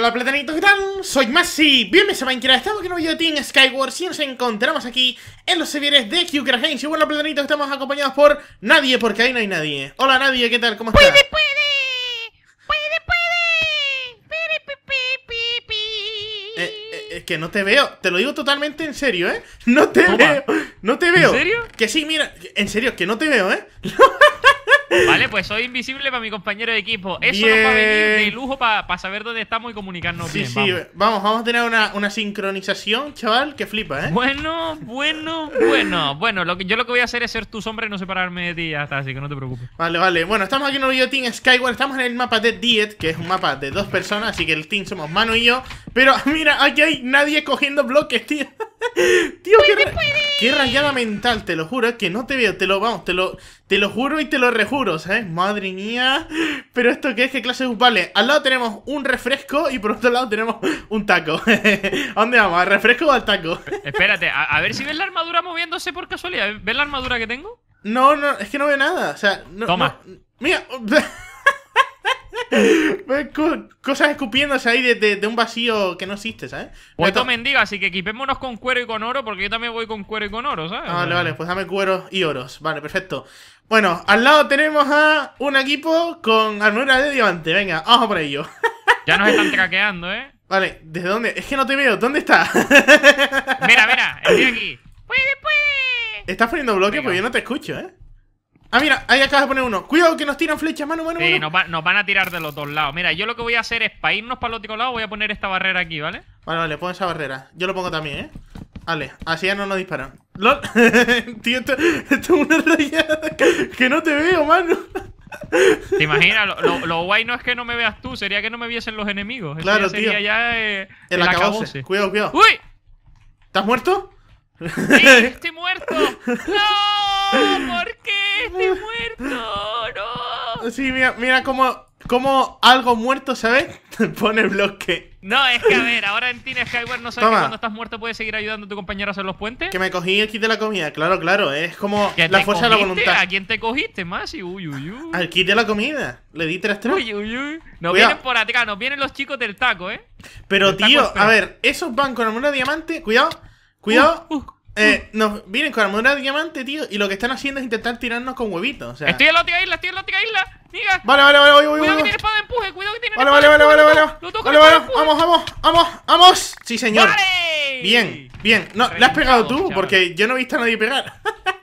Hola platanitos, ¿qué tal? Soy Masi, bienvenidos a Minecraft, estamos con un video de Team Skyward y nos encontramos aquí en los servidores de Qcraft Games Y bueno platanitos, estamos acompañados por Nadie, porque ahí no hay nadie Hola Nadie, ¿qué tal? ¿Cómo estás? ¡Puede, puede! ¡Puede, puede! puede pi, pi, pi, eh, eh, es que no te veo, te lo digo totalmente en serio, ¿eh? No te veo, no te veo ¿En serio? Que sí, mira, en serio, que no te veo, ¿eh? Vale, pues soy invisible para mi compañero de equipo. Eso nos va a venir de lujo para, saber dónde estamos y comunicarnos bien. Sí, vamos. vamos, a tener una, sincronización, chaval, que flipa, ¿eh? Bueno, bueno, bueno. Bueno, yo lo que voy a hacer es ser tu sombra y no separarme de ti así que no te preocupes. Vale, vale. Bueno, estamos aquí en un video Team Skyward. Estamos en el mapa de Diet, que es un mapa de dos personas, así que el team somos mano y yo. Pero mira, aquí hay nadie cogiendo bloques, tío. Tío, que qué, qué, rayada mental, te lo juro, que no te veo, te lo vamos, te lo, te lo juro y te lo rejuro, ¿sabes? Madre mía, pero esto qué es que clase Vale, al lado tenemos un refresco y por otro lado tenemos un taco. ¿A dónde vamos? ¿Al refresco o al taco? Espérate, a, ver si ves la armadura moviéndose por casualidad. ¿Ves la armadura que tengo? No, no, es que no veo nada. O sea, no, Toma. mira. Cosas escupiéndose ahí de, un vacío que no existe, ¿sabes? Pues esto mendiga, así que equipémonos con cuero y con oro, porque yo también voy con cuero y con oro, ¿sabes? vale, vale, pues dame cuero y oros. Vale, perfecto. Bueno, al lado tenemos a un equipo con armadura de diamante. Venga, vamos por ello. ya nos están traqueando, ¿eh? Vale, ¿desde dónde? Es que no te veo, ¿dónde está mira, mira, estoy aquí. ¡Puede, puede! ¿Estás poniendo bloque Porque yo no te escucho, ¿eh? Ah, mira, ahí acabas de poner uno. Cuidado que nos tiran flechas, mano, mano, Sí, Nos, van a tirar de los dos lados. Mira, yo lo que voy a hacer es, para irnos para el otro lado, voy a poner esta barrera aquí, ¿vale? Vale, vale, pon esa barrera. Yo lo pongo también, ¿eh? Vale, así ya no nos disparan. Tío, esto, es una rayada que, no te veo, mano. ¿Te imaginas? Lo, guay no es que no me veas tú, sería que no me viesen los enemigos. claro, sería tío. Ya, eh, el, Cuidado, cuidado. ¡Uy! ¿Estás muerto? Sí, estoy muerto. ¡No! ¿Por qué? estoy muerto, no. Sí, mira, mira cómo, algo muerto, ¿sabes? Pone bloque. No, es que a ver, ahora en Team Skyward no sabes que cuando estás muerto puedes seguir ayudando a tu compañero a hacer los puentes. Que me cogí el kit de la comida, claro, claro. Es como la fuerza de la voluntad. ¿A quién te cogiste, más? Uy, uy, Al kit de la comida. Le di tres, tres. Uy, uy, Nos vienen por atrás, nos vienen los chicos del taco, ¿eh? Pero, tío, a ver, esos van con de diamante. Cuidado, cuidado. Uh, uh. Eh, nos vienen con armadura de diamante, tío, y lo que están haciendo es intentar tirarnos con huevitos. O sea. Estoy en la otra isla, estoy en la otra isla. Mira. Vale, vale, vale, voy, voy, Cuidado que tiene espada de empuje, cuidado que tiene vale, espada vale, vale, vale, vale, vale. Vale, vamos, vamos, vamos, vamos. Sí, señor. Vale. Bien, bien. No, la has pegado tú, porque yo no he visto a nadie pegar.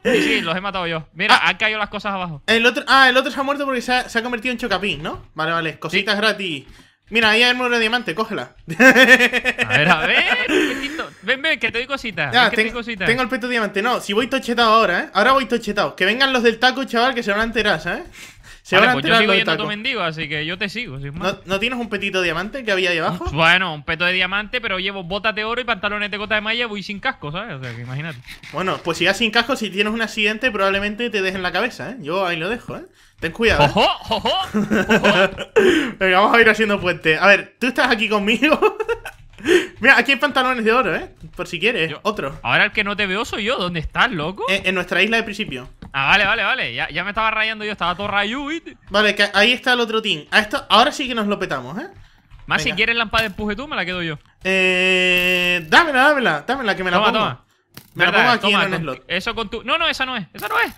sí, sí, los he matado yo. Mira, ah. han caído las cosas abajo. El otro, ah, el otro se ha muerto porque se ha, convertido en chocapín, ¿no? Vale, vale, cositas gratis. Mira, ahí hay el muro de diamante, cógela. A ver, a ver, Ven, ven, que te doy cositas. Ya, cosita. Tengo el peto de diamante. No, si voy tochetado ahora, ¿eh? Ahora voy tochetado. Que vengan los del taco, chaval, que se van a enterar, ¿eh? Se pues yo sigo yendo tu mendigo, así que yo te sigo. ¿No, tienes un petito de diamante que había ahí abajo? Bueno, un peto de diamante, pero llevo botas de oro y pantalones de gota de malla voy sin casco, ¿sabes? O sea, imagínate. Bueno, pues si vas sin casco, si tienes un accidente, probablemente te dejen la cabeza, ¿eh? Yo ahí lo dejo, ¿eh? Ten cuidado. ¿eh? ¡Ojo! ¡Ojo! Venga, vamos a ir haciendo puente. A ver, tú estás aquí conmigo. Mira, aquí hay pantalones de oro, ¿eh? Por si quieres, otro. Ahora el que no te veo soy yo. ¿Dónde estás, loco? en nuestra isla de principio. Ah, vale, vale, vale. Ya, ya me estaba rayando yo, estaba todo rayu. Vale, que ahí está el otro team. A esto, ahora sí que nos lo petamos, ¿eh? Más si quieres lámpara de empuje tú, me la quedo yo. Eh. Dámela, dámela, dámela, que me la pongo. Me la pongo aquí en el slot. Eso con tu. No, no, esa no es. Esa no es.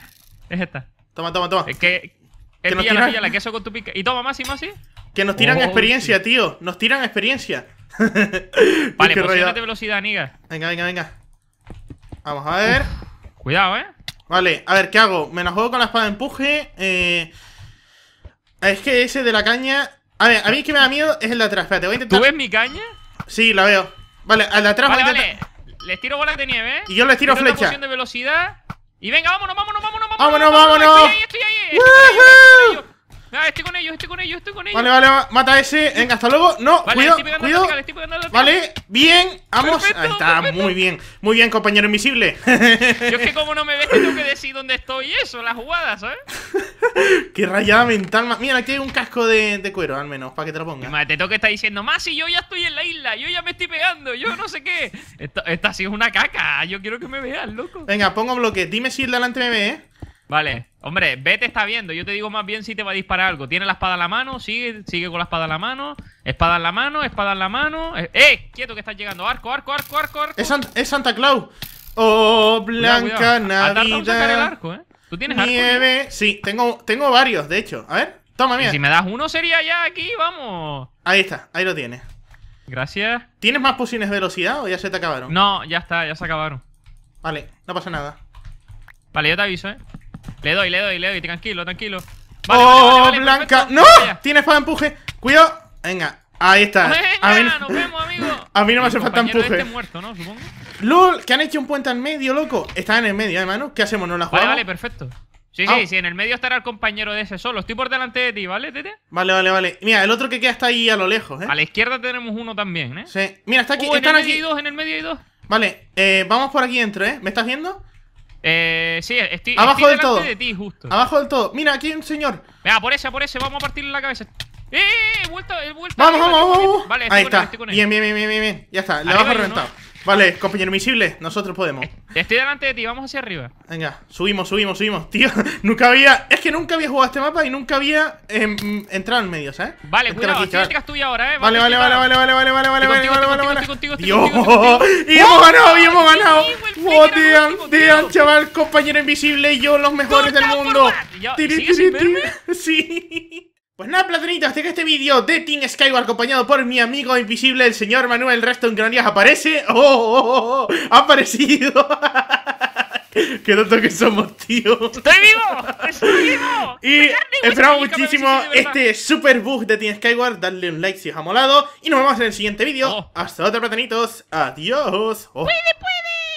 Es esta. Toma, toma, toma. Es que. Es que píllala, que eso con tu pica. Y toma, más y más, y. Que nos tiran oh, experiencia, tío. Nos tiran experiencia. vale, de velocidad, niga. Venga, venga, venga. Vamos a ver. cuidado, eh. Vale, a ver, ¿qué hago? Me la juego con la espada de empuje. Eh... Es que ese de la caña... A ver, a mí que me da miedo es el de atrás. Espérate, voy a intentar... ¿Tú ves mi caña? Sí, la veo. Vale, al de atrás voy a intentar... Vale. Les tiro bolas de nieve, Y yo les tiro, flecha. de velocidad. Y venga, vámonos, vámonos, vámonos, vámonos. Vámonos, vámonos. Estoy ahí, estoy ahí. Estoy yo estoy con ellos, estoy con ellos. Vale, vale, mata a ese. Venga, hasta luego. No, vale, cuidado, estoy cuidado. estoy Vale, bien, vamos. Ahí está, muy bien. Muy bien, compañero invisible. Yo es que como no me ves, tengo que decir dónde estoy y eso, las jugadas, ¿sabes? ¿eh? Qué rayada mental. Mira, aquí hay un casco de, de cuero, al menos, para que te lo pongas. Te te toca estar diciendo, más si yo ya estoy en la isla, yo ya me estoy pegando, yo no sé qué. Esta, esta sí es una caca, yo quiero que me veas, loco. Venga, pongo bloque. Dime si el delante me ve, ¿eh? Vale. Hombre, vete, está viendo. Yo te digo más bien si te va a disparar algo. Tiene la espada en la mano, sigue, sigue con la espada en la mano. Espada en la mano, espada en la mano. ¡Eh! ¡eh! Quieto que estás llegando. Arco, arco, arco, arco, Es, Santa Claus. Oh, blanca cuidado, sacar el arco, ¿eh? ¿Tú tienes arco? Nieve. Sí, tengo, tengo varios, de hecho. A ver, toma, bien Si me das uno sería ya aquí, vamos. Ahí está, ahí lo tienes. Gracias. ¿Tienes más pociones de velocidad o ya se te acabaron? No, ya está, ya se acabaron. Vale, no pasa nada. Vale, yo te aviso, ¿eh? Le doy, le doy, le doy, tranquilo, tranquilo. Vale, oh, Blanca. ¡No! Tiene espada de empuje. Cuidado. Venga, ahí está. a mí... nos vemos, amigo. A mí no me hace falta empuje. Este Lul, que han hecho un puente en medio, loco. Está en el medio, hermano. ¿Qué hacemos? ¿No la jugamos? Vale, vale, perfecto. Sí, ah. sí, sí, en el medio estará el compañero de ese solo. Estoy por delante de ti, ¿vale, Tete? Vale, vale, vale. Mira, el otro que queda está ahí a lo lejos, ¿eh? A la izquierda tenemos uno también, ¿eh? Sí. Mira, está aquí. Oh, están en aquí. dos, en el medio hay dos. Vale, eh, vamos por aquí dentro, ¿eh? ¿Me estás viendo? Eh, sí, estoy, Abajo del todo. de ti, justo. Abajo del todo. Mira, aquí hay un señor. vea por ese, por ese, vamos a partirle la cabeza. ¡Eh, eh! He vuelto, he vuelto. Vamos, vamos, vamos. Vale, Ahí está. Bien, bien, bien, bien, Ya está, le vamos reventado. Vale, compañero invisible, nosotros podemos. Estoy delante de ti, vamos hacia arriba. Venga, subimos, subimos, subimos. Tío, nunca había. Es que nunca había jugado este mapa y nunca había em, entrado en medio, ¿sabes? Vale, cuidado, ahora, ¿eh? Vale, vale, vale, vale, vale, vale, vale, vale, vale, vale, vale, vale. y hemos ganado, y hemos ganado. Oh, tío, tío, chaval, compañero invisible yo, los mejores del mundo. Sí. Pues nada, platanitos, hasta que este vídeo de Team Skyward acompañado por mi amigo invisible, el señor Manuel Reston Granías aparece. Oh oh, ¡Oh, oh, oh! ha aparecido! Qué tonto que somos, tío. ¡Estoy vivo! ¡Estoy vivo! Y pues esperamos muchísimo este super bug de Team Skyward. Dadle un like si os ha molado. Y nos vemos en el siguiente vídeo. Oh. Hasta otra, platanitos. Adiós. puede!